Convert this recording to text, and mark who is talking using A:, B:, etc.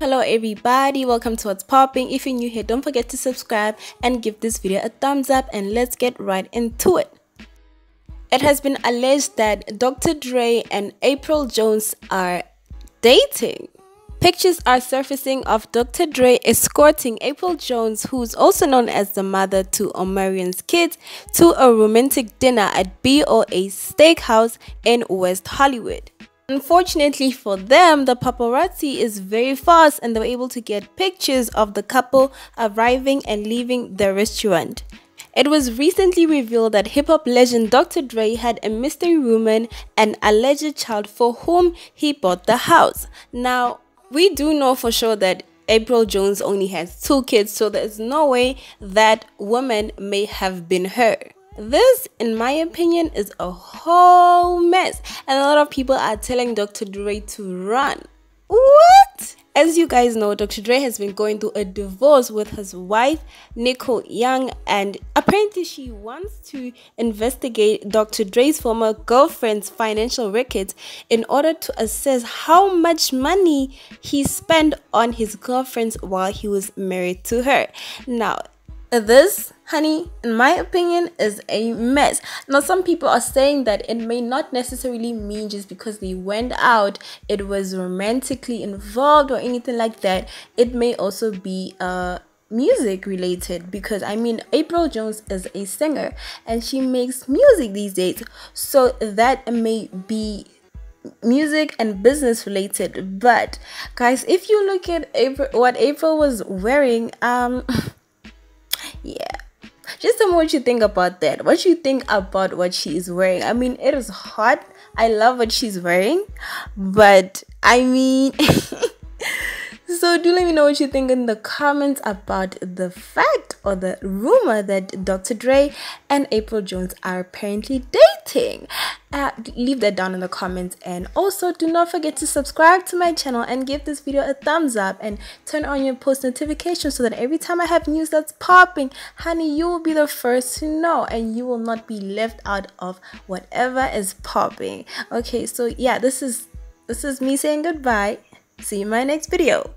A: Hello everybody, welcome to What's Popping. If you're new here, don't forget to subscribe and give this video a thumbs up and let's get right into it. It has been alleged that Dr. Dre and April Jones are dating. Pictures are surfacing of Dr. Dre escorting April Jones, who's also known as the mother to Omarian's kids, to a romantic dinner at BOA Steakhouse in West Hollywood. Unfortunately for them, the paparazzi is very fast and they were able to get pictures of the couple arriving and leaving the restaurant. It was recently revealed that hip hop legend Dr. Dre had a mystery woman, an alleged child for whom he bought the house. Now, we do know for sure that April Jones only has two kids, so there's no way that woman may have been her. This, in my opinion, is a whole mess and a lot of people are telling Dr. Dre to run. What? As you guys know, Dr. Dre has been going through a divorce with his wife, Nicole Young, and apparently she wants to investigate Dr. Dre's former girlfriend's financial records in order to assess how much money he spent on his girlfriend while he was married to her. Now, this, honey, in my opinion, is a mess. Now, some people are saying that it may not necessarily mean just because they went out, it was romantically involved or anything like that. It may also be uh music related because I mean April Jones is a singer and she makes music these days. So that may be music and business related but guys if you look at april, what april was wearing um yeah just tell me what you think about that what you think about what she is wearing i mean it is hot i love what she's wearing but i mean So do let me know what you think in the comments about the fact or the rumor that Dr. Dre and April Jones are apparently dating. Uh, leave that down in the comments and also do not forget to subscribe to my channel and give this video a thumbs up and turn on your post notifications so that every time I have news that's popping, honey, you will be the first to know and you will not be left out of whatever is popping. Okay, so yeah, this is this is me saying goodbye. See you in my next video.